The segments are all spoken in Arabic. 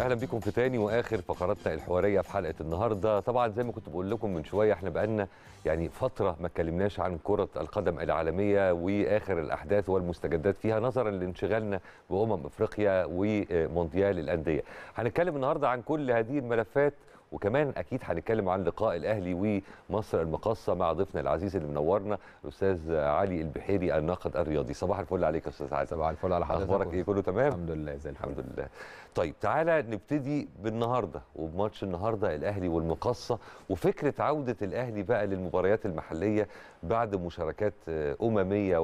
اهلا بيكم في تاني واخر فقراتنا الحواريه في حلقه النهارده طبعا زي ما كنت بقول لكم من شويه احنا بقالنا يعني فتره ما اتكلمناش عن كره القدم العالميه واخر الاحداث والمستجدات فيها نظرا لانشغالنا بامم افريقيا ومونديال الانديه هنتكلم النهارده عن كل هذه الملفات وكمان اكيد هنتكلم عن لقاء الاهلي ومصر المقاصه مع ضيفنا العزيز اللي منورنا الاستاذ علي البحيري الناقد الرياضي صباح الفل عليك يا استاذ علي صباح الفل على حضرتك اخبارك ايه كله تمام الحمد لله زي الحمد لله طيب تعالى نبتدي بالنهارده وبماتش النهارده الاهلي والمقاصه وفكره عوده الاهلي بقى للمباريات المحليه بعد مشاركات آه، امميه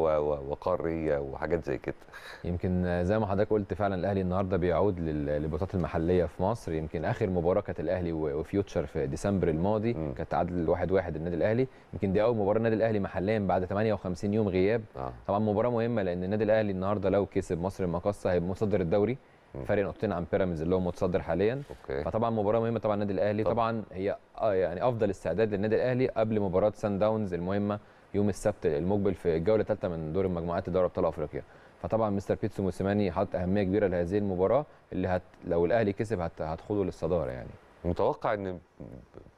وقاريه وحاجات زي كده يمكن آه، زي ما حضرتك قلت فعلا الاهلي النهارده بيعود للبطولات المحليه في مصر يمكن اخر مباراه كانت الاهلي وفيوتشر في ديسمبر الماضي كانت تعادل 1-1 النادي الاهلي يمكن دي اول مباراه النادي الاهلي محليا بعد 58 يوم غياب آه. طبعا مباراه مهمه لان النادي الاهلي النهارده لو كسب مصر المقاصه هيبقى متصدر الدوري فرق نقطتين عن بيراميدز اللي هو متصدر حاليا أوكي. فطبعا مباراه مهمه طبعا النادي الاهلي طبعا, طبعا هي آه، يعني افضل استعداد للنادي الاهلي قبل مباراه سان داونز المهمه يوم السبت المقبل في الجوله الثالثه من دور المجموعات لدوري ابطال افريقيا فطبعا مستر بيتسو موسيماني حط اهميه كبيره لهذه المباراه اللي هت لو الاهلي كسب هت هتخوضه للصداره يعني متوقع ان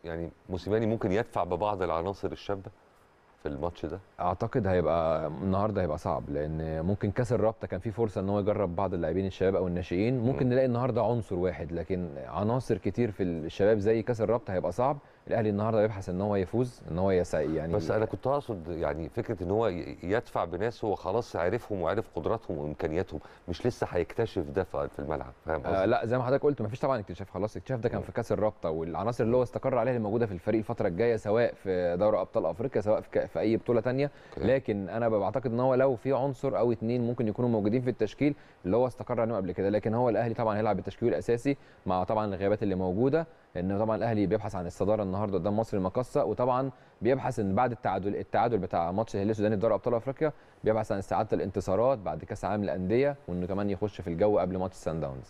يعني موسيماني ممكن يدفع ببعض العناصر الشابه في الماتش ده اعتقد هيبقى النهارده هيبقى صعب لان ممكن كاس الرابطه كان في فرصه ان هو يجرب بعض اللاعبين الشباب او الناشئين ممكن م. نلاقي النهارده عنصر واحد لكن عناصر كتير في الشباب زي كاس الرابطه هيبقى صعب الاهلي النهارده بيبحث ان هو يفوز ان هو يعني بس انا كنت اقصد يعني فكره ان هو يدفع بناس هو خلاص عارفهم وعارف قدراتهم وامكانياتهم مش لسه هيكتشف ده في الملعب فاهم آه، قصدي؟ آه لا زي ما حضرتك قلت ما فيش طبعا اكتشاف خلاص اكتشاف ده كان في كاس الرابطه والعناصر اللي هو استقر عليها اللي موجوده في الفريق الفتره الجايه سواء في دوري ابطال افريقيا سواء في, في اي بطوله ثانيه لكن انا بعتقد ان هو لو في عنصر او اثنين ممكن يكونوا موجودين في التشكيل اللي هو استقر عليهم قبل كده لكن هو الاهلي طبعا هيلعب بالتشكيل الاساسي مع طبعا الغيابات اللي موجوده ان طبعا الاهلي بيبحث عن الصداره النهارده قدام مصر المقصه وطبعا بيبحث ان بعد التعادل التعادل بتاع ماتش الهلال السوداني في دوري ابطال افريقيا بيبحث عن استعاده الانتصارات بعد كاس عالم الانديه وانه كمان يخش في الجو قبل ماتش سان داونز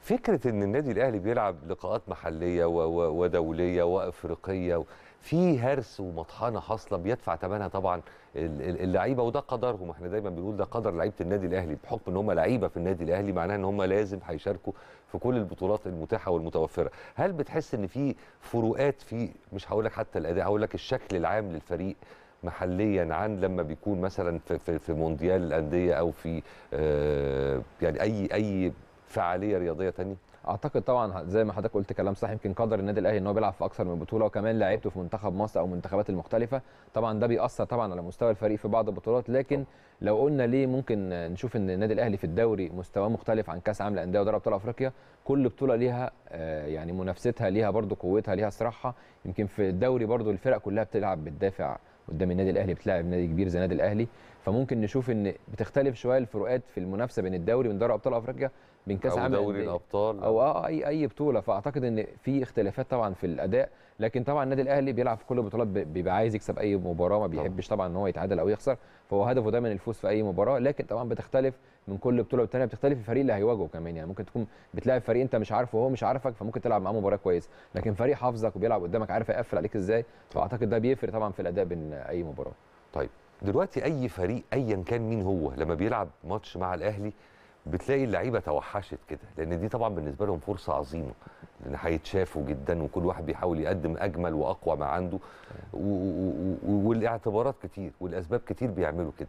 فكره ان النادي الاهلي بيلعب لقاءات محليه ودوليه وافريقيه و... في هرس ومطحنه حاصله بيدفع ثمنها طبعا اللعيبه وده قدرهم احنا دايما بنقول ده قدر لعيبه النادي الاهلي بحكم ان هم لعيبه في النادي الاهلي معناها ان هم لازم هيشاركوا في كل البطولات المتاحه والمتوفره هل بتحس ان في فروقات في مش هقول لك حتى الاداء هقول لك الشكل العام للفريق محليا عن لما بيكون مثلا في في, في مونديال الانديه او في آه يعني اي اي فعاليه رياضيه ثانيه اعتقد طبعا زي ما حضرتك قلت كلام صح يمكن قدر النادي الاهلي ان هو بيلعب في اكثر من بطوله وكمان لعيبته في منتخب مصر او المنتخبات المختلفه طبعا ده بيأثر طبعا على مستوى الفريق في بعض البطولات لكن لو قلنا ليه ممكن نشوف ان النادي الاهلي في الدوري مستواه مختلف عن كاس عالم الانديه ودوري ابطال افريقيا كل بطوله ليها آه، يعني منافستها ليها برضو قوتها ليها صراحه يمكن في الدوري برضو الفرق كلها بتلعب بتدافع قدام النادي الاهلي بتلاعب نادي كبير زي النادي الاهلي فممكن نشوف ان بتختلف شويه الفروقات في المنافسه بين الدوري وبين دوري ابطال افريقيا بين كاس عالم دوري الابطال او اه اي اي بطوله فاعتقد ان في اختلافات طبعا في الاداء لكن طبعا النادي الاهلي بيلعب في كل البطولات بيبقى عايز يكسب اي مباراه ما بيحبش طبعا ان هو يتعادل او يخسر فهو هدفه دايما الفوز في اي مباراه لكن طبعا بتختلف من كل بطوله والتانيه بتختلف الفريق اللي هيواجهه كمان يعني ممكن تكون بتلاعب فريق انت مش عارفه وهو مش عارفك فممكن تلعب معاه مباراه كويسه لكن فريق حافظك وبيلعب قدامك عارف يقفل عليك ازاي فاعتقد ده بيفرق طبعا في الاداء بين اي مباراه طيب دلوقتي اي فريق ايا كان مين هو لما بيلعب ماتش مع الاهلي بتلاقي اللعيبه توحشت كده لان دي طبعا بالنسبه لهم فرصه عظيمه لان هيتشافوا جدا وكل واحد بيحاول يقدم اجمل واقوى ما عنده والاعتبارات كتير والاسباب كتير بيعملوا كده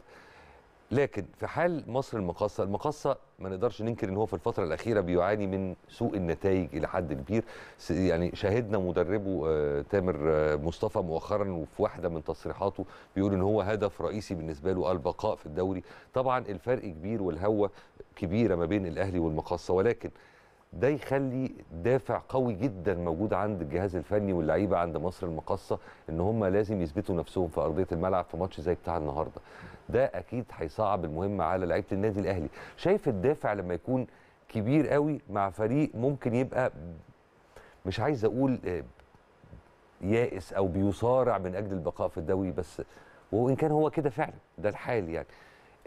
لكن في حال مصر المقاصه، المقاصه ما نقدرش ننكر ان هو في الفتره الاخيره بيعاني من سوء النتائج الى حد كبير، يعني شاهدنا مدربه آه، تامر آه، مصطفى مؤخرا وفي واحده من تصريحاته بيقول ان هو هدف رئيسي بالنسبه له البقاء في الدوري، طبعا الفرق كبير والهوه كبيره ما بين الاهلي والمقاصه ولكن ده يخلي دافع قوي جدا موجود عند الجهاز الفني واللعيبه عند مصر المقصه ان هم لازم يثبتوا نفسهم في ارضيه الملعب في ماتش زي بتاع النهارده ده اكيد هيصعب المهمه على لعيبه النادي الاهلي شايف الدافع لما يكون كبير قوي مع فريق ممكن يبقى مش عايز اقول آه، يائس او بيصارع من اجل البقاء في الدوري بس وان كان هو كده فعلا ده الحال يعني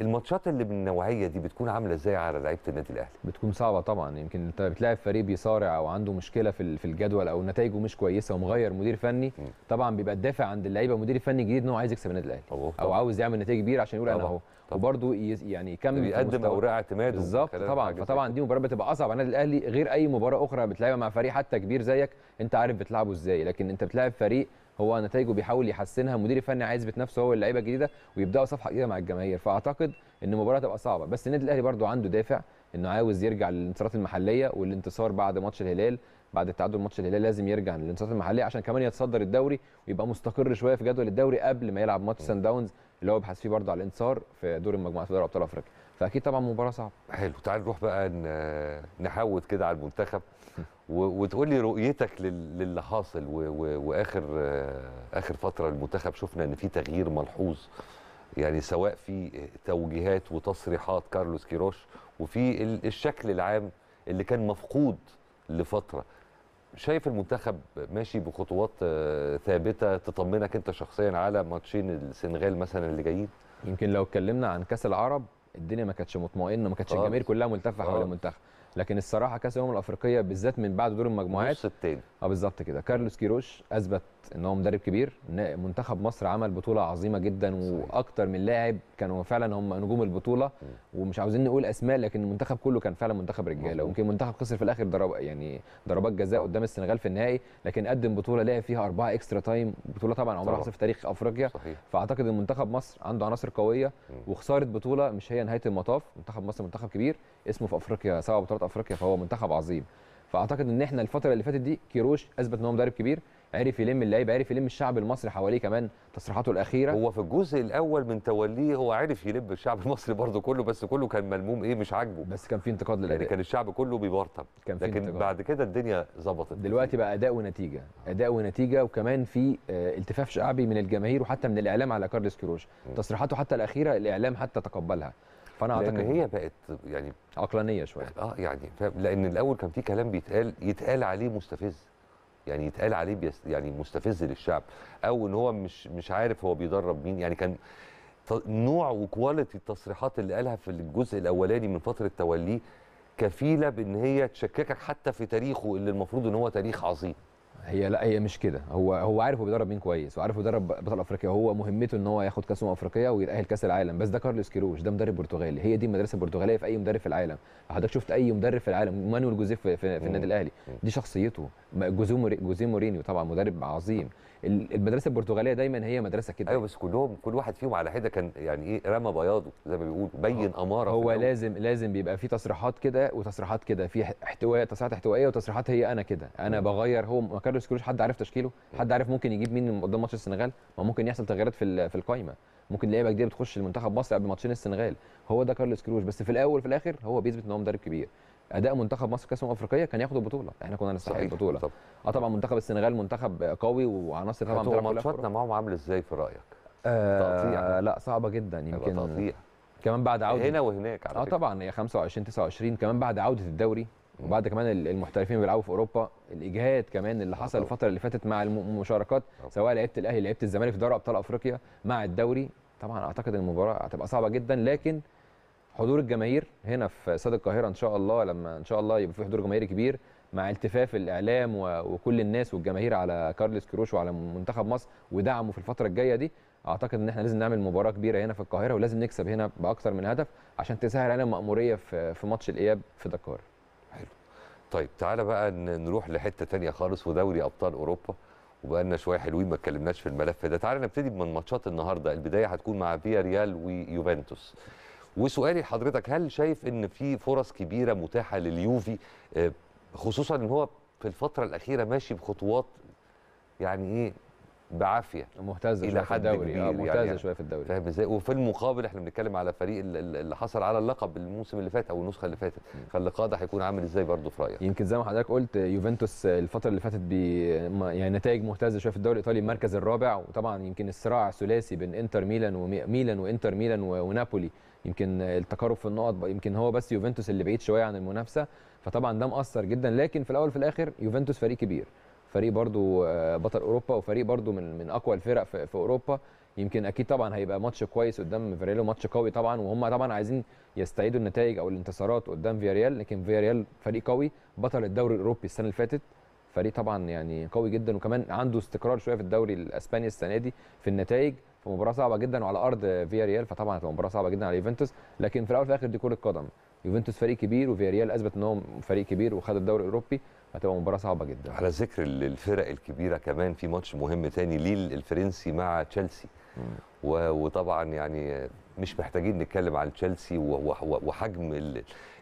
الماتشات اللي من النوعيه دي بتكون عامله ازاي على لعيبه النادي الاهلي بتكون صعبه طبعا يمكن انت بتلاعب فريق بيصارع او عنده مشكله في في الجدول او نتائجه مش كويسه ومغير مدير فني م. طبعا بيبقى الدافع عند اللعيبه مدير فني جديد ان هو عايز يكسب النادي الاهلي او عاوز يعمل نتائج كبيره عشان يقول انا اهو وبرده يعني يكمل بيقدم اوراق اعتماد بالظبط طبعا فطبعا دي مباراه بتبقى اصعب على النادي الاهلي غير اي مباراه اخرى بتلعبها مع فريق حتى كبير زيك انت عارف بتلعبه ازاي لكن انت بتلاعب فريق هو نتائجه بيحاول يحسنها مدير الفني عايز نفسه هو اللعيبه الجديده ويبداوا صفحه جديده مع الجماهير فاعتقد ان المباراه تبقى صعبه بس النادي الاهلي برده عنده دافع انه عاوز يرجع للانتصارات المحليه والانتصار بعد ماتش الهلال بعد التعادل ماتش الهلال لازم يرجع للانتصارات المحليه عشان كمان يتصدر الدوري ويبقى مستقر شويه في جدول الدوري قبل ما يلعب ماتش سان داونز اللي هو بيبحث فيه برضه على الانتصار في دور المجموعات في دوري ابطال افريقيا فاكيد طبعا مباراه صعبه حلو تعال نروح بقى نحوط كده على المنتخب وتقول لي رؤيتك للي حاصل واخر اخر فتره المنتخب شفنا ان في تغيير ملحوظ يعني سواء في توجيهات وتصريحات كارلوس كيروش وفي الشكل العام اللي كان مفقود لفتره شايف المنتخب ماشي بخطوات آه، ثابته تطمنك انت شخصيا على ماتشين السنغال مثلا اللي جايين يمكن لو اتكلمنا عن كاس العرب الدنيا ما كانتش مطمئنه ما كانتش الجماهير كلها ملتفه حول آه. المنتخب لكن الصراحه كاس الامم الافريقيه بالذات من بعد دور المجموعات التاني اه بالظبط كده كارلوس كيروش اثبت ان هو مدرب كبير منتخب مصر عمل بطوله عظيمه جدا واكتر من لاعب كانوا فعلا هم نجوم البطوله ومش عاوزين نقول اسماء لكن المنتخب كله كان فعلا منتخب رجاله ويمكن المنتخب خسر في الاخر ضرب يعني ضربات جزاء قدام السنغال في النهائي لكن قدم بطوله لعب فيها اربعه اكسترا تايم بطوله طبعا عمرها حصل في تاريخ افريقيا فاعتقد ان منتخب مصر عنده عناصر قويه وخساره بطوله مش هي نهايه المطاف منتخب مصر منتخب كبير اسمه في افريقيا سبع بطولات افريقيا فهو منتخب عظيم فاعتقد ان احنا الفتره اللي فاتت دي كيروش اثبت ان هو مدرب كبير عرف يلم اللعيبه عرف يلم الشعب المصري حواليه كمان تصريحاته الاخيره هو في الجزء الاول من توليه هو عرف يلم الشعب المصري برضه كله بس كله كان ملموم ايه مش عاجبه بس كان في انتقاد للاداء يعني كان الشعب كله بيبرطم كان في لكن انتقاد. بعد كده الدنيا ظبطت دلوقتي بقى اداء ونتيجه اداء ونتيجه وكمان في آه، التفاف شعبي من الجماهير وحتى من الاعلام على كارلس كيروش تصريحاته حتى الاخيره الاعلام حتى تقبلها فانا اعتقد ان هي بقت يعني عقلانيه شويه اه يعني لان الاول كان في كلام بيتقال يتقال عليه مستفز يعني يتقال عليه بيس يعني مستفز للشعب او ان هو مش مش عارف هو بيدرب مين يعني كان نوع وكواليتي التصريحات اللي قالها في الجزء الاولاني من فتره توليه كفيله بان هي تشككك حتى في تاريخه اللي المفروض ان هو تاريخ عظيم هي لا هي مش كده هو هو عارف هو بيدرب مين كويس وعارف بيدرب بطل افريقيا هو مهمته ان هو ياخد كاس امم افريقيا ويتاهل كاس العالم بس ده كارلوس كيروش ده مدرب برتغالي هي دي المدرسه البرتغاليه في اي مدرب في العالم حضرتك شفت اي مدرب في العالم مانويل جوزيف في, في النادي الاهلي دي شخصيته جوزيه مورينيو طبعا مدرب عظيم المدرسه البرتغاليه دايما هي مدرسه كده ايوه بس كلهم كل واحد فيهم على حده كان يعني ايه رمى بياضه زي ما بيقولوا بين آه، اماره هو لازم لازم بيبقى في تصريحات كده وتصريحات كده في احتواء تصريحات احتوائيه وتصريحات هي انا كده انا بغير هو كارلوس كروش حد عارف تشكيله حد عارف ممكن يجيب مين قدام ماتش السنغال ما ممكن يحصل تغييرات في في القايمه ممكن لعيبه جديده بتخش المنتخب مصر قبل ماتشين السنغال هو ده كارلوس كروش بس في الاول وفي الاخر هو بيثبت ان هو مدرب كبير اداء منتخب مصر في كاس امم الافريقيه كان ياخد البطوله يعني احنا كنا نستحق البطوله طبعا اه طبعا منتخب السنغال منتخب قوي وعناصر طبعا بتلعب ماتشاتنا معاهم عامل ازاي في رايك آه تقطيع يعني. لا صعبه جدا يمكن تقطيع كمان بعد عوده هنا وهناك على اه طبعا هي 25 29 كمان بعد عوده الدوري وبعد كمان المحترفين بيلعبوا في اوروبا الاجهاد كمان اللي حصل الفتره اللي فاتت مع المشاركات سواء لعيبه الاهلي لعيبه الزمالك في دوري ابطال افريقيا مع الدوري طبعا اعتقد المباراه هتبقى صعبه جدا لكن حضور الجماهير هنا في استاد القاهره ان شاء الله لما ان شاء الله يبقى في حضور جماهيري كبير مع التفاف الاعلام وكل الناس والجماهير على كارلس كروش وعلى منتخب مصر ودعمه في الفتره الجايه دي اعتقد ان احنا لازم نعمل مباراه كبيره هنا في القاهره ولازم نكسب هنا باكثر من هدف عشان تسهل علينا الماموريه في في ماتش الاياب في دكار حلو طيب تعالى بقى نروح لحته ثانيه خالص ودوري ابطال اوروبا وبقالنا شويه حلوين ما اتكلمناش في الملف ده تعالى نبتدي من ماتشات النهارده البدايه هتكون مع فيا ريال ويوفنتوس وسؤالي لحضرتك هل شايف ان في فرص كبيره متاحه لليوفي آه، خصوصا ان هو في الفتره الاخيره ماشي بخطوات يعني ايه بعافيه مهتزه الى حد الدوري كبير آه، يعني مهتزه يعني شويه في الدوري فاهم ازاي وفي المقابل احنا بنتكلم على فريق اللي حصل على اللقب الموسم اللي فات او النسخه اللي فاتت فاللقاء ده هيكون عامل ازاي برضه في رايك يمكن زي ما حضرتك قلت يوفنتوس الفتره اللي فاتت بي يعني نتائج مهتزه شويه في الدوري الايطالي المركز الرابع وطبعا يمكن الصراع الثلاثي بين انتر ميلان وميلان وانتر ميلان ونابولي يمكن التقارب في النقط يمكن هو بس يوفنتوس اللي بعيد شويه عن المنافسه فطبعا ده مأثر جدا لكن في الاول وفي الاخر يوفنتوس فريق كبير فريق برضو آه، بطل اوروبا وفريق برضو من من اقوى الفرق في, اوروبا يمكن اكيد طبعا هيبقى ماتش كويس قدام فياريال ماتش قوي طبعا وهم طبعا عايزين يستعيدوا النتائج او الانتصارات قدام فياريال لكن فياريال فريق قوي بطل الدوري الاوروبي السنه اللي فاتت فريق طبعا يعني قوي جدا وكمان عنده استقرار شويه في الدوري الاسباني السنه دي في النتائج في مباراه صعبه جدا وعلى ارض فيا ريال فطبعا هتبقى مباراه صعبه جدا على يوفنتوس لكن في الاول وفي الاخر دي كره قدم يوفنتوس فريق كبير وفيا ريال اثبت ان هو فريق كبير وخد الدوري الاوروبي هتبقى مباراه صعبه جدا على ذكر الفرق الكبيره كمان في ماتش مهم تاني ليل الفرنسي مع تشيلسي وطبعا يعني مش محتاجين نتكلم عن تشيلسي وحجم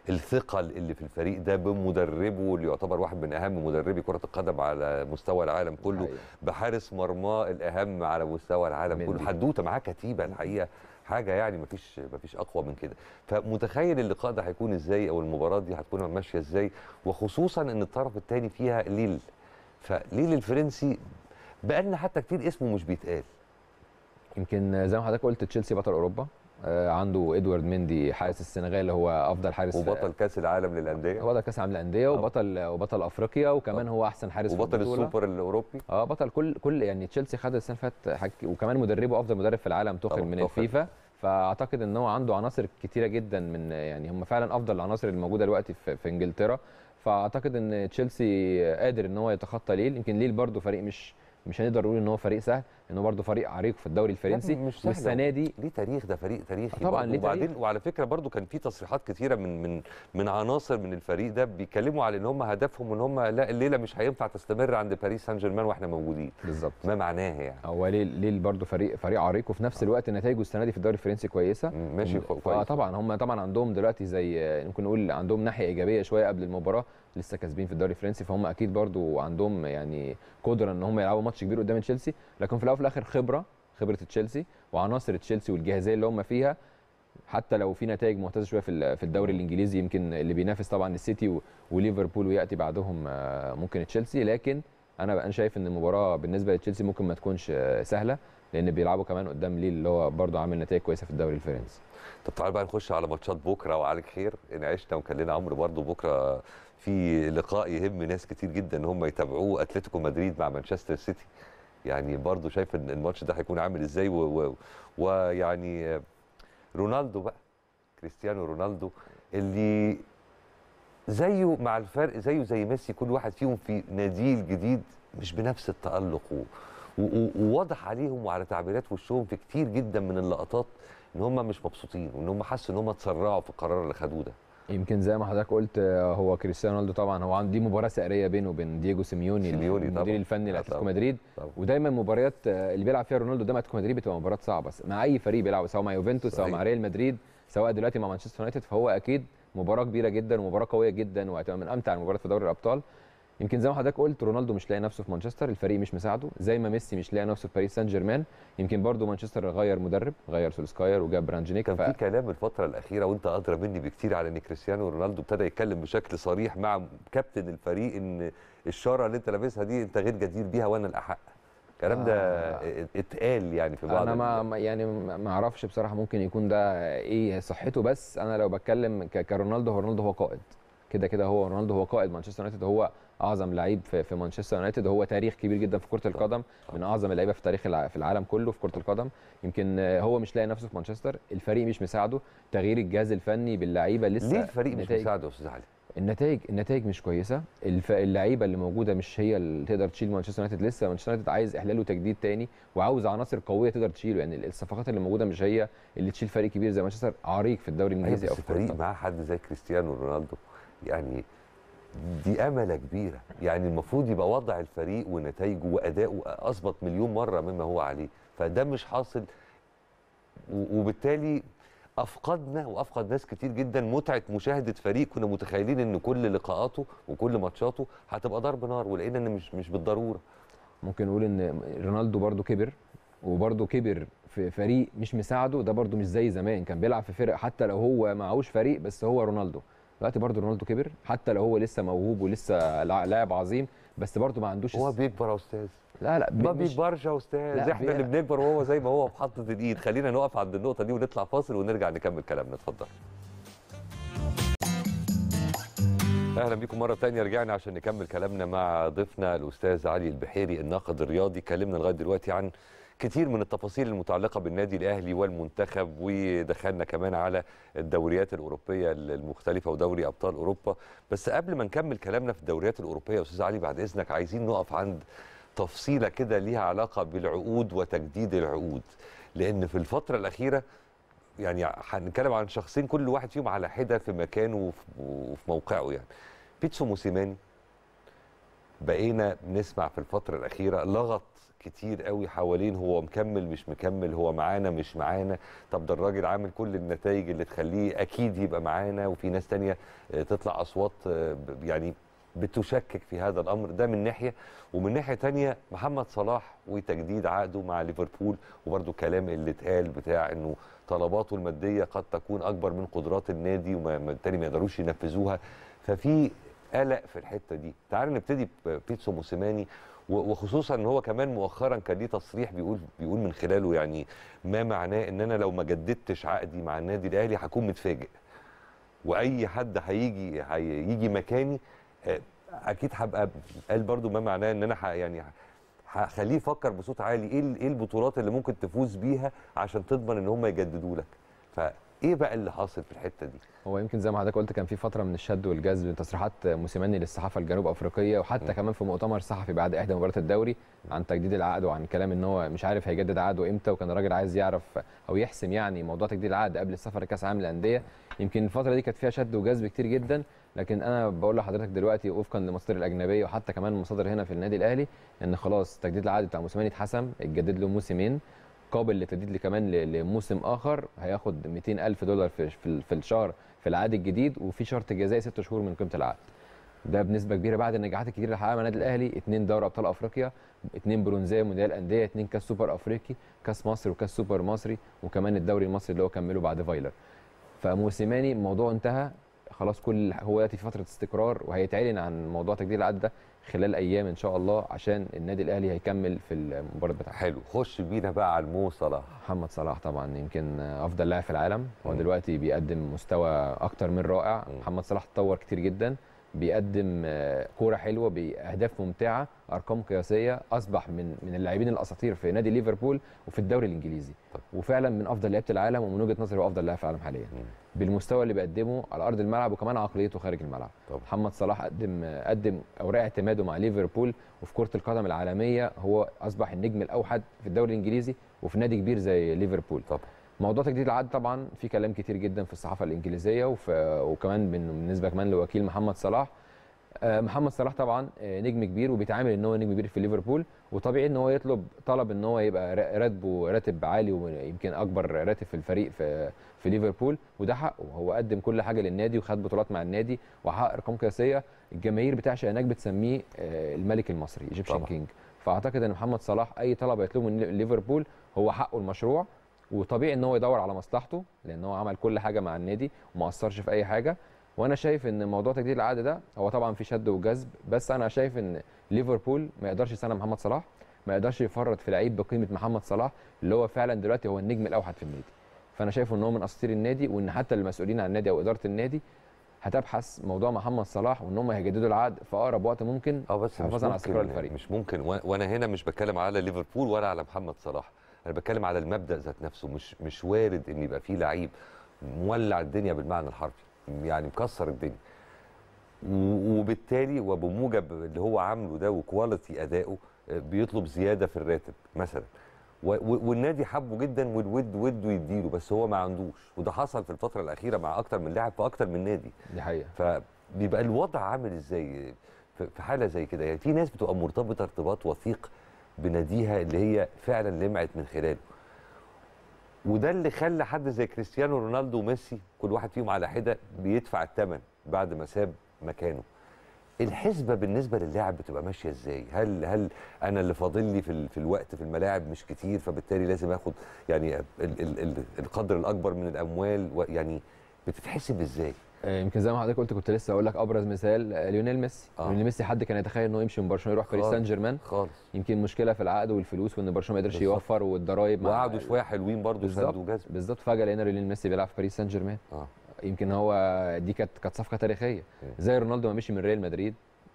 الثقل اللي في الفريق ده بمدربه اللي يعتبر واحد من اهم مدربي كره القدم على مستوى العالم كله بحارس مرماه الاهم على مستوى العالم كله حدوته معاه كتيبه الحقيقه حاجه يعني مفيش مفيش اقوى من كده فمتخيل اللقاء ده هيكون ازاي او المباراه دي هتكون ماشيه ازاي وخصوصا ان الطرف الثاني فيها ليل فليل الفرنسي بقالنا حتى كتير اسمه مش بيتقال يمكن زي ما حضرتك قلت تشيلسي بطل اوروبا آه، عنده ادوارد مندي حارس السنغال هو افضل حارس وبطل كاس العالم للانديه بطل كاس العالم للانديه آه. وبطل وبطل افريقيا وكمان هو احسن حارس وبطل السوبر الاوروبي اه بطل كل كل يعني تشيلسي خد السنه اللي فاتت وكمان مدربه افضل مدرب في العالم توخل من الفيفا فاعتقد ان هو عنده عناصر كتيره جدا من يعني هم فعلا افضل العناصر الموجوده دلوقتي في, في انجلترا فاعتقد ان تشيلسي قادر ان هو يتخطى ليل يمكن ليل برده فريق مش مش هنقدر نقول ان هو فريق سهل لانه برضه فريق عريق في الدوري الفرنسي والسنه دي ليه تاريخ ده فريق تاريخي طبعا ليه وبعدين تاريخ. وعلى فكره برضه كان في تصريحات كثيره من من من عناصر من الفريق ده بيتكلموا على ان هم هدفهم ان هم لا الليله مش هينفع تستمر عند باريس سان جيرمان واحنا موجودين بالظبط ما معناها يعني هو ليه ليه برضه فريق فريق عريق وفي نفس الوقت نتائجه السنه دي في الدوري الفرنسي كويسه ماشي كويس اه طبعا هم طبعا عندهم دلوقتي زي ممكن نقول عندهم ناحيه ايجابيه شويه قبل المباراه لسه كاسبين في الدوري الفرنسي فهم اكيد برضه عندهم يعني قدره ان هم يلعبوا ماتش كبير قدام تشيلسي لكن في الاول في الاخر خبره خبره تشيلسي وعناصر تشيلسي والجاهزيه اللي هم فيها حتى لو في نتائج معتزه شويه في في الدوري الانجليزي يمكن اللي بينافس طبعا السيتي وليفربول وياتي بعدهم آه، ممكن تشيلسي لكن انا بقى شايف ان المباراه بالنسبه لتشيلسي ممكن ما تكونش آه، سهله لان بيلعبوا كمان قدام ليل اللي هو برده عامل نتائج كويسه في الدوري الفرنسي طب تعال بقى نخش على ماتشات بكره وعليك خير ان عشنا وكان لنا عمرو برده بكره في لقاء يهم ناس كتير جدا ان هم يتابعوه اتلتيكو مدريد مع مانشستر سيتي يعني برضو شايف ان الماتش ده هيكون عامل ازاي ويعني رونالدو بقى كريستيانو رونالدو اللي زيه مع الفرق زيه زي ميسي كل واحد فيهم في ناديل جديد مش بنفس التألق وواضح عليهم وعلى تعبيرات وشهم في كتير جدا من اللقطات ان هم مش مبسوطين وان هم حسوا ان هم اتسرعوا في القرار اللي خدوه ده يمكن زي ما حضرتك قلت آه، هو كريستيانو رونالدو طبعا هو دي مباراه سعريه بينه وبين دييجو سيميوني سيميوني المدير الفني آه، لاتلتيكو مدريد ودايما المباريات آه، اللي بيلعب فيها رونالدو مع اتلتيكو مدريد بتبقى مباراه صعبه مع اي فريق بيلعب سواء مع يوفنتوس سواء مع ريال مدريد سواء دلوقتي مع مانشستر يونايتد فهو اكيد مباراه كبيره جدا ومباراه قويه جدا وهتبقى من امتع المباريات في دوري الابطال يمكن زي ما حضرتك قلت رونالدو مش لاقي نفسه في مانشستر الفريق مش مساعده زي ما ميسي مش لاقي نفسه في باريس سان جيرمان يمكن برضه مانشستر غير مدرب غير سولسكاير وجاب برانجينيك كان ف... في كلام الفتره الاخيره وانت ادرى مني بكتير على ان كريستيانو رونالدو ابتدى يتكلم بشكل صريح مع كابتن الفريق ان الشاره اللي انت لابسها دي انت غير جدير بيها وانا الاحق الكلام ده آه. اتقال يعني في بعض انا ما يعني ما اعرفش بصراحه ممكن يكون ده ايه صحته بس انا لو بتكلم كرونالدو رونالدو هو قائد كده كده هو رونالدو هو قائد مانشستر يونايتد هو اعظم لعيب في, مانشستر يونايتد هو تاريخ كبير جدا في كره القدم من اعظم اللعيبه في تاريخ في العالم كله في كره القدم يمكن هو مش لاقي نفسه في مانشستر الفريق مش مساعده تغيير الجهاز الفني باللعيبه لسه ليه الفريق مش مساعده يا استاذ علي النتائج النتائج مش كويسه اللعيبه اللي موجوده مش هي اللي تقدر تشيل مانشستر يونايتد لسه مانشستر يونايتد عايز احلال وتجديد تاني وعاوز عناصر قويه تقدر تشيله يعني الصفقات اللي موجوده مش هي اللي تشيل فريق كبير زي مانشستر عريق في الدوري أيوة، الانجليزي او في الفريق معاه حد زي كريستيانو رونالدو يعني دي امله كبيره يعني المفروض يبقى وضع الفريق ونتائجه وأداؤه اثبت مليون مره مما هو عليه فده مش حاصل وبالتالي افقدنا وافقد ناس كتير جدا متعه مشاهده فريق كنا متخيلين ان كل لقاءاته وكل ماتشاته هتبقى ضرب نار ولقينا ان مش مش بالضروره ممكن نقول ان رونالدو برضو كبر وبرضه كبر في فريق مش مساعده ده برضه مش زي زمان كان بيلعب في فرق حتى لو هو معهوش فريق بس هو رونالدو دلوقتي برضه رونالدو كبر حتى لو هو لسه موهوب ولسه لاعب عظيم بس برضه ما عندوش هو بيكبر يا استاذ لا لا ما بيكبرش يا استاذ احنا اللي بنكبر وهو زي ما هو بحطه الايد خلينا نقف عند النقطه دي ونطلع فاصل ونرجع نكمل كلامنا اتفضل اهلا بيكم مره ثانيه رجعنا عشان نكمل كلامنا مع ضيفنا الاستاذ علي البحيري الناقد الرياضي كلمنا لغايه دلوقتي عن كتير من التفاصيل المتعلقه بالنادي الاهلي والمنتخب ودخلنا كمان على الدوريات الاوروبيه المختلفه ودوري ابطال اوروبا بس قبل ما نكمل كلامنا في الدوريات الاوروبيه يا استاذ علي بعد اذنك عايزين نقف عند تفصيله كده ليها علاقه بالعقود وتجديد العقود لان في الفتره الاخيره يعني هنتكلم عن شخصين كل واحد فيهم على حده في مكانه وفي موقعه يعني بيتسو موسيماني بقينا بنسمع في الفتره الاخيره لغط كتير قوي حوالين هو مكمل مش مكمل هو معانا مش معانا طب ده الراجل عامل كل النتائج اللي تخليه اكيد يبقى معانا وفي ناس تانية آه، تطلع اصوات آه، يعني بتشكك في هذا الامر ده من ناحيه ومن ناحيه تانية محمد صلاح وتجديد عقده مع ليفربول وبرده الكلام اللي اتقال بتاع انه طلباته الماديه قد تكون اكبر من قدرات النادي وبالتالي ما يقدروش ينفذوها ففي قلق في الحته دي تعال نبتدي ببيتسو موسيماني وخصوصا ان هو كمان مؤخرا كان ليه تصريح بيقول بيقول من خلاله يعني ما معناه ان انا لو ما جددتش عقدي مع النادي الاهلي هكون متفاجئ واي حد هيجي هيجي مكاني آه، اكيد هبقى قال برضو ما معناه ان انا يعني هخليه يفكر بصوت عالي ايه ايه البطولات اللي ممكن تفوز بيها عشان تضمن ان هم يجددوا لك ف ايه بقى اللي حاصل في الحته دي هو يمكن زي ما حضرتك قلت كان في فتره من الشد والجذب من تصريحات موسيماني للصحافه الجنوب افريقيه وحتى م. كمان في مؤتمر صحفي بعد احدى مباريات الدوري عن تجديد العقد وعن كلام ان هو مش عارف هيجدد عقده امتى وكان الراجل عايز يعرف او يحسم يعني موضوع تجديد العقد قبل السفر لكاس عام الانديه يمكن الفتره دي كانت فيها شد وجذب كتير جدا لكن انا بقول لحضرتك دلوقتي وفقا للمصادر الاجنبيه وحتى كمان المصادر هنا في النادي الاهلي ان خلاص تجديد العقد بتاع موسيماني اتحسم اتجدد له موسمين قابل للتجديد كمان لموسم اخر هياخد 200000 دولار في في الشهر في العقد الجديد وفي شرط جزائي ست شهور من قيمه العقد ده بنسبه كبيره بعد النجاحات الكتير اللي حققها النادي الاهلي اثنين دوري ابطال افريقيا اثنين برونزيه مونديال الانديه اثنين كاس سوبر افريقي كاس مصر وكاس سوبر مصري وكمان الدوري المصري اللي هو كمله بعد فايلر فموسيماني الموضوع انتهى خلاص كل هو دلوقتي في فتره استقرار وهيتعلن عن موضوع تجديد العقد ده خلال ايام ان شاء الله عشان النادي الاهلي هيكمل في المباراه بتاعته حلو خش بينا بقى على المو صلاح محمد صلاح طبعا يمكن افضل لاعب في العالم هو دلوقتي بيقدم مستوى اكتر من رائع محمد صلاح اتطور كتير جدا بيقدم آه، كوره حلوه باهداف ممتعه ارقام قياسيه اصبح من من اللاعبين الاساطير في نادي ليفربول وفي الدوري الانجليزي طب. وفعلا من افضل لعيبه العالم ومن وجهه نظري هو افضل لاعب في العالم حاليا مم. بالمستوى اللي بيقدمه على ارض الملعب وكمان عقليته خارج الملعب طب. محمد صلاح قدم قدم اوراق اعتماده مع ليفربول وفي كره القدم العالميه هو اصبح النجم الاوحد في الدوري الانجليزي وفي نادي كبير زي ليفربول طبعا موضوع تجديد العقد طبعا في كلام كتير جدا في الصحافه الانجليزيه وف... وكمان بالنسبه كمان لوكيل محمد صلاح آه، محمد صلاح طبعا آه، نجم كبير وبيتعامل ان هو نجم كبير في ليفربول وطبيعي ان هو يطلب طلب ان هو يبقى راتبه راتب عالي ويمكن اكبر راتب في الفريق في في ليفربول وده حقه هو قدم كل حاجه للنادي وخد بطولات مع النادي وحقق ارقام قياسيه الجماهير بتعشق هناك بتسميه آه، الملك المصري ايجيبشن كينج فاعتقد ان محمد صلاح اي طلب هيطلبه من ليفربول هو حقه المشروع وطبيعي ان هو يدور على مصلحته لان هو عمل كل حاجه مع النادي وما اثرش في اي حاجه وانا شايف ان موضوع تجديد العقد ده هو طبعا في شد وجذب بس انا شايف ان ليفربول ما يقدرش يستنى محمد صلاح ما يقدرش يفرط في لعيب بقيمه محمد صلاح اللي هو فعلا دلوقتي هو النجم الاوحد في النادي فانا شايف ان هو من اساطير النادي وان حتى المسؤولين عن النادي او اداره النادي هتبحث موضوع محمد صلاح وان هم هيجددوا العقد في اقرب وقت ممكن اه بس مش ممكن على الفريق مش ممكن وانا هنا مش بتكلم على ليفربول ولا على محمد صلاح انا بتكلم على المبدا ذات نفسه مش مش وارد ان يبقى فيه لعيب مولع الدنيا بالمعنى الحرفي يعني مكسر الدنيا وبالتالي وبموجب اللي هو عامله ده وكواليتي ادائه آه، بيطلب زياده في الراتب مثلا والنادي حبه جدا والود وده يديله بس هو ما عندوش وده حصل في الفتره الاخيره مع اكتر من لاعب في اكتر من نادي دي حقيقه فبيبقى الوضع عامل ازاي في حاله زي كده يعني في ناس بتبقى مرتبطه ارتباط وثيق بناديها اللي هي فعلا لمعت من خلاله وده اللي خلى حد زي كريستيانو رونالدو وميسي كل واحد فيهم على حده بيدفع الثمن بعد ما ساب مكانه الحسبه بالنسبه للاعب بتبقى ماشيه ازاي هل هل انا اللي فاضل لي في, في الوقت في الملاعب مش كتير فبالتالي لازم اخد يعني ال ال ال القدر الاكبر من الاموال يعني بتتحسب ازاي آه، يمكن زي ما حضرتك قلت كنت لسه اقول لك ابرز مثال آه، ليونيل ميسي آه. ليونيل ميسي حد كان يتخيل انه يمشي من برشلونه يروح باريس سان جيرمان خالص يمكن مشكله في العقد والفلوس وان برشلونه ما قدرش يوفر والضرايب وقعدوا شويه حلوين برضه سندوا جزم بالظبط فجاه لقينا ليونيل ميسي بيلعب في باريس سان جيرمان آه. يمكن هو دي كانت كانت صفقه تاريخيه إيه. زي رونالدو ما مشي من ريال مدريد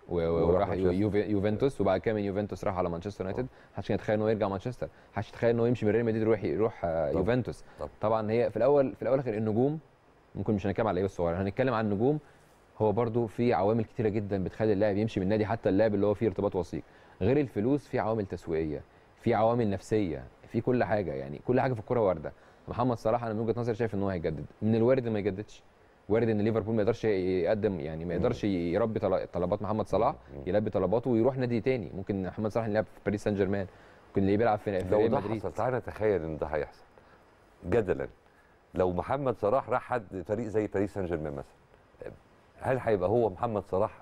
وراح يوفنتوس وبعد كده من يوفنتوس راح على مانشستر يونايتد آه. محدش كان يتخيل ان هو يرجع مانشستر محدش يتخيل انه يمشي من ريال مدريد يروح يروح يوفنتوس طبعا هي في الاول في الاول والاخر النجوم ممكن مش هنتكلم على اللعيبه الصغيره هنتكلم عن النجوم هو برده في عوامل كتيره جدا بتخلي اللاعب يمشي من النادي حتى اللاعب اللي هو فيه ارتباط وثيق غير الفلوس في عوامل تسويقيه في عوامل نفسيه في كل حاجه يعني كل حاجه في الكوره وارده محمد صلاح انا من وجهه نظري شايف ان هو هيجدد من الوارد ما يجددش وارد ان ليفربول ما يقدرش يقدم يعني ما يقدرش يربي طلبات محمد صلاح يلبي طلباته ويروح نادي تاني ممكن محمد صلاح يلعب في باريس سان جيرمان ممكن اللي بيلعب في ريال مدريد لو ده حصل تعالى نتخيل ان ده هيحصل جدلا لو محمد صلاح راح حد فريق زي باريس سان جيرمان مثلا هل هيبقى هو محمد صلاح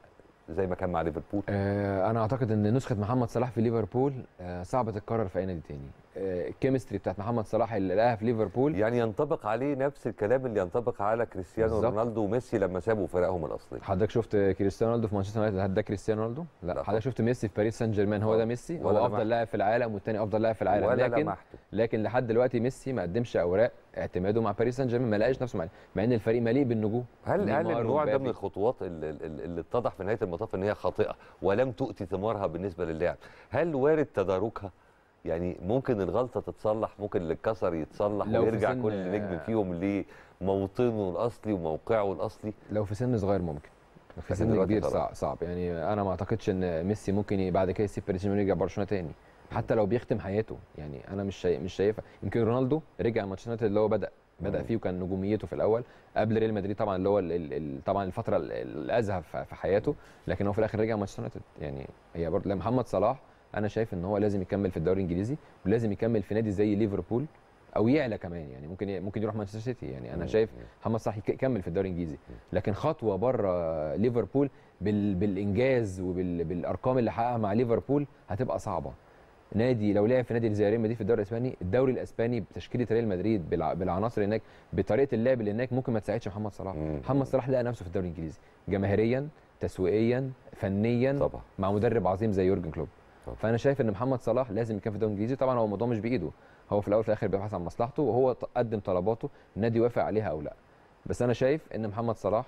زي ما كان مع ليفربول؟ آه انا اعتقد ان نسخه محمد صلاح في ليفربول آه صعبه تتكرر في اي نادي تاني الكيمستري بتاعت محمد صلاح اللي لقاها في ليفربول يعني ينطبق عليه نفس الكلام اللي ينطبق على كريستيانو بالزبط. رونالدو وميسي لما سابوا فرقهم الاصلي حضرتك شفت كريستيانو رونالدو في مانشستر يونايتد ده كريستيانو رونالدو لا, لا حضرتك شفت ميسي في باريس سان جيرمان هو ده ميسي هو افضل لاعب في العالم والثاني افضل لاعب في العالم ولا لكن لمحته. لكن لحد دلوقتي ميسي ما قدمش اوراق اعتماده مع باريس سان جيرمان ما لقاش نفسه معاه مع ان الفريق مليء بالنجوم هل هل النوع ده من الخطوات اللي اتضح في نهايه المطاف ان هي خاطئه ولم تؤتي ثمارها بالنسبه للاعب هل وارد تداركها يعني ممكن الغلطه تتصلح ممكن اللي اتكسر يتصلح ويرجع كل نجم فيهم لموطنه الاصلي وموقعه الاصلي لو في سن صغير ممكن في سن كبير صعب, صعب يعني انا ما اعتقدش ان ميسي ممكن بعد كده يسيب باريس يرجع برشلونه تاني حتى لو بيختم حياته يعني انا مش شايف مش شايفها يمكن رونالدو رجع ماتش يونايتد اللي هو بدا بدا فيه وكان نجوميته في الاول قبل ريال مدريد طبعا اللي هو الـ الـ طبعا الفتره الازهى في حياته لكن هو في الاخر رجع ماتش يونايتد يعني هي برضه محمد صلاح انا شايف ان هو لازم يكمل في الدوري الانجليزي ولازم يكمل في نادي زي ليفربول او يعلى كمان يعني ممكن ممكن يروح مانشستر سيتي يعني انا شايف محمد صلاح يكمل في الدوري الانجليزي لكن خطوه بره ليفربول بالانجاز وبالارقام اللي حققها مع ليفربول هتبقى صعبه نادي لو لعب في نادي زي ريال مدريد في الدوري الاسباني الدوري الاسباني بتشكيله ريال مدريد بالعناصر هناك بطريقه اللعب اللي هناك ممكن ما تساعدش محمد صلاح محمد صلاح لقى نفسه في الدوري الانجليزي جماهيريا تسويقيا فنيا طبعا. مع مدرب عظيم زي يورجن كلوب فانا شايف ان محمد صلاح لازم يكون في الدوري الانجليزي طبعا هو الموضوع مش بايده هو في الاول وفي الاخر بيبحث عن مصلحته وهو قدم طلباته النادي وافق عليها او لا بس انا شايف ان محمد صلاح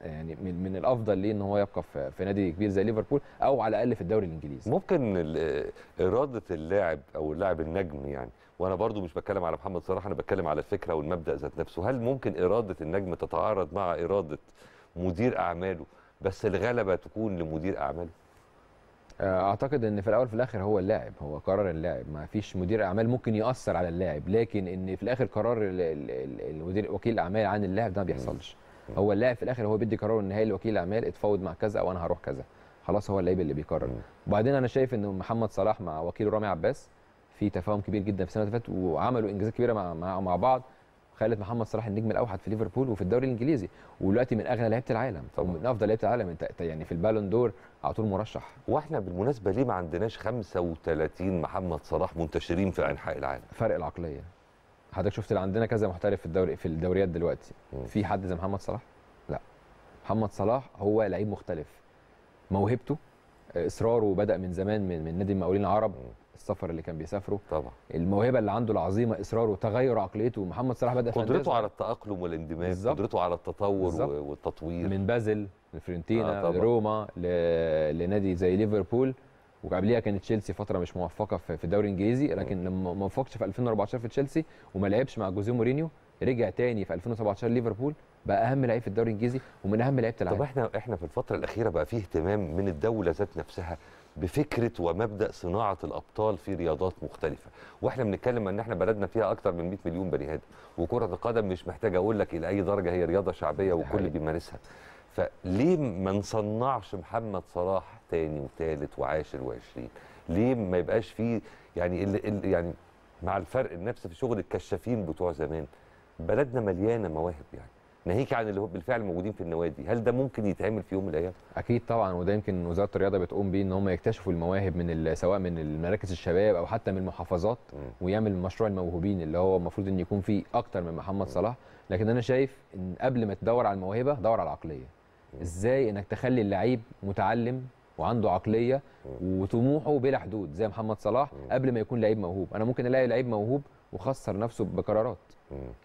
يعني من, من الافضل ليه ان هو يبقى في, في نادي كبير زي ليفربول او على الاقل في الدوري الانجليزي ممكن اراده اللاعب او اللاعب النجم يعني وانا برضو مش بتكلم على محمد صلاح انا بتكلم على الفكره والمبدا ذات نفسه هل ممكن اراده النجم تتعارض مع اراده مدير اعماله بس الغلبه تكون لمدير اعماله آه، اعتقد ان في الاول في الاخر هو اللاعب هو قرار اللاعب ما فيش مدير اعمال ممكن ياثر على اللاعب لكن ان في الاخر قرار المدير وكيل الاعمال عن اللاعب ده ما بيحصلش هو اللاعب في الاخر هو بيدي قرار النهائي لوكيل الاعمال اتفاوض مع كذا او انا هروح كذا خلاص هو اللعيب اللي بيقرر وبعدين انا شايف ان محمد صلاح مع وكيله رامي عباس في تفاهم كبير جدا في السنه اللي فاتت وعملوا انجازات كبيره مع مع بعض خلت محمد صلاح النجم الاوحد في ليفربول وفي الدوري الانجليزي ودلوقتي من اغنى لعيبه العالم فمن افضل لعيبه العالم انت يعني في البالون دور على طول مرشح واحنا بالمناسبه ليه ما عندناش 35 محمد صلاح منتشرين في انحاء العالم فرق العقليه حضرتك شفت اللي عندنا كذا محترف في الدوري في الدوريات دلوقتي م. في حد زي محمد صلاح لا محمد صلاح هو لعيب مختلف موهبته اصراره بدا من زمان من, من نادي المقاولين العرب م. السفر اللي كان بيسافره طبعا الموهبه اللي عنده العظيمه اصراره تغير عقليته محمد صلاح بدا قدرته على التاقلم والاندماج بالزبط. قدرته على التطور بالزبط. والتطوير من بازل لفرنتينا آه لروما ل... لنادي زي ليفربول وقبليها كانت تشيلسي فتره مش موفقه في الدوري الانجليزي لكن لما ما وفقش في 2014 في تشيلسي وما لعبش مع جوزيه مورينيو رجع تاني في 2017 ليفربول بقى اهم لعيب في الدوري الانجليزي ومن اهم لعيبه العالم طب احنا احنا في الفتره الاخيره بقى فيه اهتمام من الدوله ذات نفسها بفكره ومبدا صناعه الابطال في رياضات مختلفه واحنا بنتكلم ان احنا بلدنا فيها اكتر من 100 مليون بني ادم وكره القدم مش محتاجه اقول لك الى اي درجه هي رياضه شعبيه والكل بيمارسها فليه ما نصنعش محمد صلاح تاني وتالت وعاشر وعشرين ليه ما يبقاش فيه يعني ال ال يعني مع الفرق النفسي في شغل الكشافين بتوع زمان بلدنا مليانه مواهب يعني ناهيك عن اللي بالفعل موجودين في النوادي هل ده ممكن يتعمل في يوم من الايام اكيد طبعا وده يمكن وزاره الرياضه بتقوم بيه ان هم يكتشفوا المواهب من سواء من مراكز الشباب او حتى من المحافظات م. ويعمل مشروع الموهوبين اللي هو المفروض ان يكون فيه اكتر من محمد م. صلاح لكن انا شايف ان قبل ما تدور على الموهبه دور على العقليه م. ازاي انك تخلي اللعيب متعلم وعنده عقليه وطموحه بلا حدود زي محمد صلاح قبل ما يكون لعيب موهوب انا ممكن الاقي لعيب موهوب وخسر نفسه بقرارات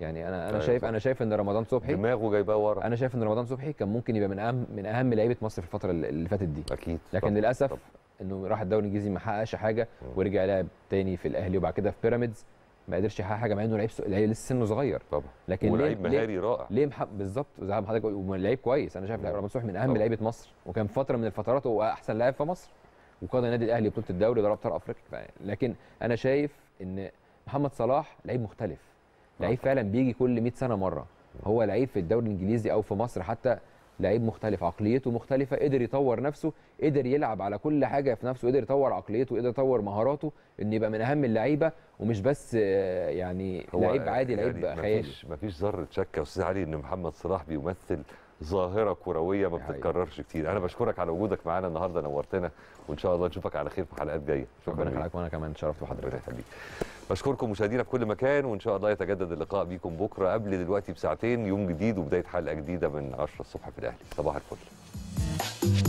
يعني انا انا طيب. شايف انا شايف ان رمضان صبحي دماغه جايباه ورا انا شايف ان رمضان صبحي كان ممكن يبقى من اهم من اهم لعيبه مصر في الفتره اللي فاتت دي اكيد لكن طب للاسف طب. انه راح الدوري الانجليزي ما حققش حاجه ورجع لعب تاني في الاهلي وبعد كده في بيراميدز ما قدرش يحقق حاجه مع انه لعيب لسه سنه صغير طبعا لكن ولعيب مهاري رائع ليه مح... بالظبط زي ما حضرتك لعيب كويس انا شايف رمضان صبحي من اهم لعيبه مصر وكان فتره من الفترات هو احسن لاعب في مصر وقاد النادي الاهلي بطوله الدوري وضرب ابطال افريقيا لكن انا شايف ان محمد صلاح لعيب مختلف لعيب آه. فعلا بيجي كل 100 سنه مره هو لعيب في الدوري الانجليزي او في مصر حتى لعيب مختلف عقليته مختلفه قدر يطور نفسه قدر يلعب على كل حاجه في نفسه قدر يطور عقليته قدر يطور مهاراته ان يبقى من اهم اللعيبه ومش بس آه، يعني لعيب عادي لعيب يعني خيالي مفيش مفيش ذره شك يا استاذ علي ان محمد صلاح بيمثل ظاهره كرويه ما بتتكررش كتير انا بشكرك على وجودك معانا النهارده نورتنا وان شاء الله نشوفك على خير في حلقات جايه شكرا لك وانا كمان تشرفت بحضرتك حبيبي بشكركم مشاهدينا في كل مكان وان شاء الله يتجدد اللقاء بيكم بكره قبل دلوقتي بساعتين يوم جديد وبدايه حلقه جديده من 10 الصبح في الاهلي صباح الفل